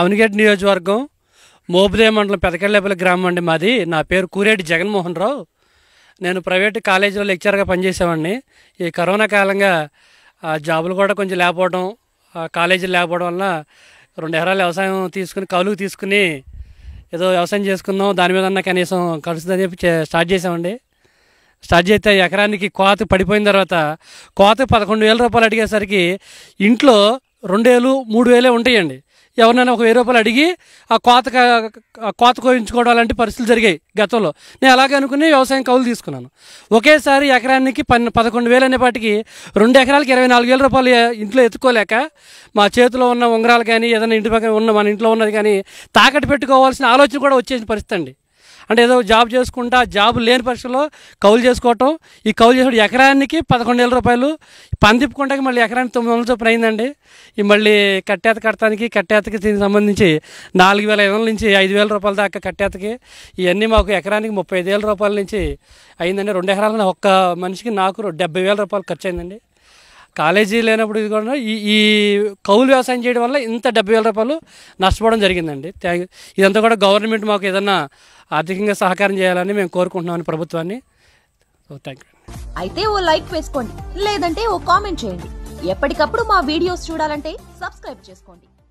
అవనిగడ్డ నియోజకవర్గం మోబుదే మండలం పెదకెళ్ళపల్లి గ్రామం అండి మాది నా పేరు కూరేటి జగన్మోహన్ రావు నేను ప్రైవేట్ కాలేజీలో లెక్చర్గా పనిచేసేవాడిని ఈ కరోనా కాలంగా జాబులు కూడా కొంచెం లేకపోవడం కాలేజీలు లేకపోవడం వల్ల రెండు ఎకరాలు వ్యవసాయం తీసుకుని కౌలుకు తీసుకుని ఏదో వ్యవసాయం చేసుకుందాం దాని మీద కనీసం కలుస్తుందని చెప్పి స్టార్ట్ చేసామండి స్టార్ట్ చేస్తే ఎకరానికి కోత పడిపోయిన తర్వాత కోత పదకొండు వేల రూపాయలు అడిగేసరికి ఇంట్లో రెండు వేలు మూడు వేలే ఉంటాయండి ఎవరినైనా ఒక వెయ్యి రూపాయలు అడిగి ఆ కోత కోత కోయించుకోవడం అలాంటి పరిస్థితులు జరిగాయి గతంలో నేను అలాగే అనుకుని వ్యవసాయం కౌలు తీసుకున్నాను ఒకేసారి ఎకరానికి పన్ను పదకొండు వేలు అనేపాటికి రెండు ఎకరాలకి ఇరవై నాలుగు వేల రూపాయలు ఇంట్లో ఎత్తుకోలేక మా చేతిలో ఉన్న ఉంగరాలు కానీ ఏదైనా ఇంటి పక్కన ఉన్న మన ఇంట్లో ఉన్నది కానీ తాకట్టు పెట్టుకోవాల్సిన ఆలోచన కూడా వచ్చేసిన పరిస్థితి అండి అంటే ఏదో జాబ్ చేసుకుంటా జాబ్ లేని పరిస్థితుల్లో కౌలు చేసుకోవటం ఈ కౌలు చేసుకోవడం ఎకరానికి పదకొండు వేల రూపాయలు పందిప్పుకుంటాకి మళ్ళీ ఎకరానికి తొమ్మిది వందల చొప్పున అయిందండి ఈ మళ్ళీ కట్టేత కట్టడానికి కట్టేతకి దీనికి సంబంధించి నాలుగు వేల ఐదు వందల నుంచి ఐదు వేల రూపాయల దాకా కట్టేతకి ఇవన్నీ మాకు ఎకరానికి ముప్పై ఐదు వేల రూపాయల నుంచి అయిందండి రెండు ఎకరాలను ఒక్క మనిషికి నాకు డెబ్బై వేల రూపాయలు ఖర్చు అయిందండి కాలేజీ లేనప్పుడు ఇది కూడా ఈ ఈ కౌలు వ్యవసాయం చేయడం వల్ల ఇంత డెబ్బై వేల రూపాయలు నష్టపోవడం జరిగిందండి థ్యాంక్ ఇదంతా కూడా గవర్నమెంట్ మాకు ఏదన్నా ఆర్థికంగా సహకారం చేయాలని మేము కోరుకుంటున్నామని ప్రభుత్వాన్ని సో థ్యాంక్ అయితే ఓ లైక్ వేసుకోండి లేదంటే ఓ కామెంట్ చేయండి ఎప్పటికప్పుడు మా వీడియోస్ చూడాలంటే సబ్స్క్రైబ్ చేసుకోండి